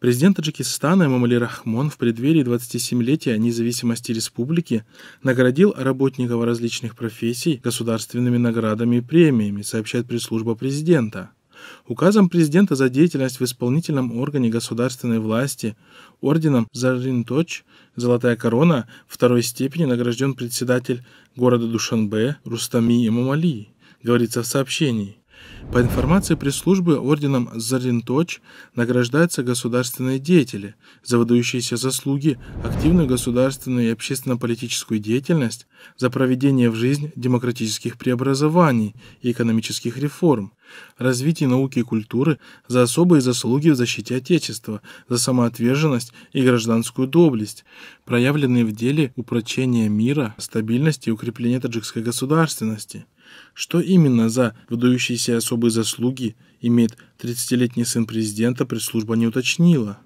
Президент Таджикистана Мамали Рахмон в преддверии 27-летия независимости республики наградил работников различных профессий государственными наградами и премиями, сообщает пресс-служба президента. Указом президента за деятельность в исполнительном органе государственной власти орденом Заринточ «Золотая корона» второй степени награжден председатель города Душанбе Рустами Имамали, говорится в сообщении. По информации пресс-службы орденом Заринточ награждаются государственные деятели за выдающиеся заслуги, активную государственную и общественно-политическую деятельность, за проведение в жизнь демократических преобразований и экономических реформ, развитие науки и культуры, за особые заслуги в защите Отечества, за самоотверженность и гражданскую доблесть, проявленные в деле упрочения мира, стабильности и укрепления таджикской государственности. Что именно за выдающиеся особые заслуги имеет 30-летний сын президента, пресс-служба не уточнила.